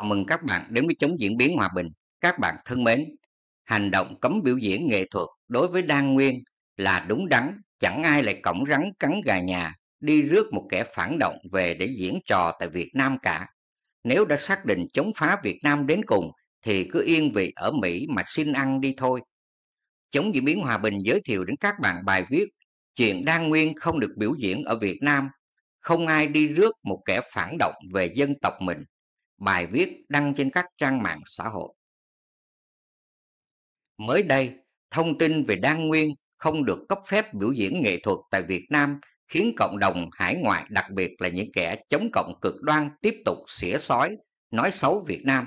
Chào mừng các bạn đến với chống diễn biến hòa bình. Các bạn thân mến, hành động cấm biểu diễn nghệ thuật đối với Đan Nguyên là đúng đắn, chẳng ai lại cổng rắn cắn gà nhà, đi rước một kẻ phản động về để diễn trò tại Việt Nam cả. Nếu đã xác định chống phá Việt Nam đến cùng, thì cứ yên vị ở Mỹ mà xin ăn đi thôi. Chống diễn biến hòa bình giới thiệu đến các bạn bài viết Chuyện Đan Nguyên không được biểu diễn ở Việt Nam, không ai đi rước một kẻ phản động về dân tộc mình bài viết đăng trên các trang mạng xã hội. Mới đây, thông tin về Đan Nguyên không được cấp phép biểu diễn nghệ thuật tại Việt Nam khiến cộng đồng hải ngoại đặc biệt là những kẻ chống cộng cực đoan tiếp tục xỉa sói, nói xấu Việt Nam.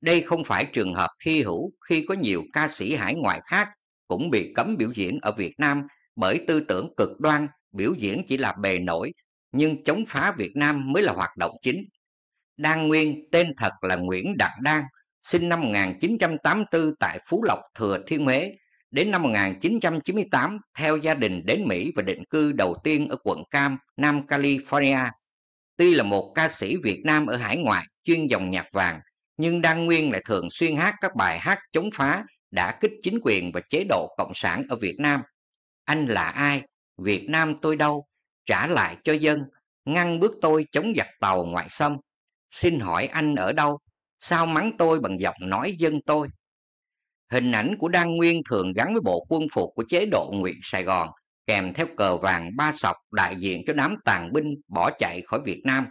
Đây không phải trường hợp hy hữu khi có nhiều ca sĩ hải ngoại khác cũng bị cấm biểu diễn ở Việt Nam bởi tư tưởng cực đoan, biểu diễn chỉ là bề nổi, nhưng chống phá Việt Nam mới là hoạt động chính. Đan Nguyên tên thật là Nguyễn Đạt Đan, sinh năm 1984 tại Phú Lộc, Thừa Thiên Huế. Đến năm 1998, theo gia đình đến Mỹ và định cư đầu tiên ở quận Cam, Nam California. Tuy là một ca sĩ Việt Nam ở hải ngoại chuyên dòng nhạc vàng, nhưng Đan Nguyên lại thường xuyên hát các bài hát chống phá, đã kích chính quyền và chế độ cộng sản ở Việt Nam. Anh là ai? Việt Nam tôi đâu? Trả lại cho dân, ngăn bước tôi chống giặc tàu ngoại xâm, xin hỏi anh ở đâu sao mắng tôi bằng giọng nói dân tôi hình ảnh của đan nguyên thường gắn với bộ quân phục của chế độ ngụy sài gòn kèm theo cờ vàng ba sọc đại diện cho đám tàn binh bỏ chạy khỏi việt nam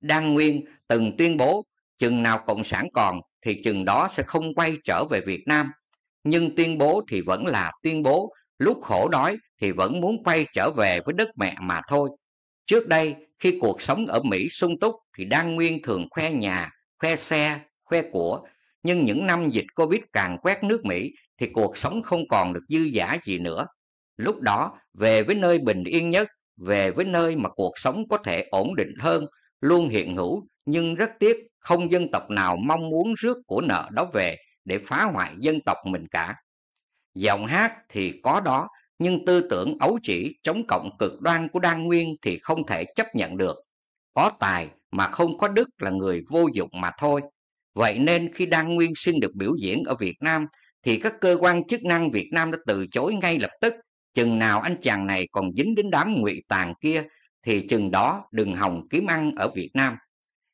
đan nguyên từng tuyên bố chừng nào cộng sản còn thì chừng đó sẽ không quay trở về việt nam nhưng tuyên bố thì vẫn là tuyên bố lúc khổ đói thì vẫn muốn quay trở về với đất mẹ mà thôi trước đây khi cuộc sống ở Mỹ sung túc thì Đan Nguyên thường khoe nhà, khoe xe, khoe của. Nhưng những năm dịch Covid càng quét nước Mỹ thì cuộc sống không còn được dư giả gì nữa. Lúc đó, về với nơi bình yên nhất, về với nơi mà cuộc sống có thể ổn định hơn, luôn hiện hữu, nhưng rất tiếc không dân tộc nào mong muốn rước của nợ đó về để phá hoại dân tộc mình cả. Giọng hát thì có đó, nhưng tư tưởng ấu chỉ chống cộng cực đoan của Đan Nguyên thì không thể chấp nhận được. Có tài mà không có đức là người vô dụng mà thôi. Vậy nên khi Đan Nguyên xin được biểu diễn ở Việt Nam thì các cơ quan chức năng Việt Nam đã từ chối ngay lập tức. Chừng nào anh chàng này còn dính đến đám ngụy tàn kia thì chừng đó đừng hòng kiếm ăn ở Việt Nam.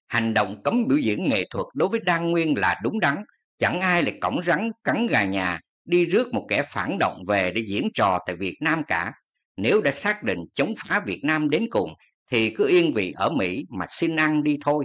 Hành động cấm biểu diễn nghệ thuật đối với Đan Nguyên là đúng đắn, chẳng ai lại cổng rắn cắn gà nhà đi rước một kẻ phản động về để diễn trò tại Việt Nam cả. Nếu đã xác định chống phá Việt Nam đến cùng thì cứ yên vị ở Mỹ mà xin ăn đi thôi.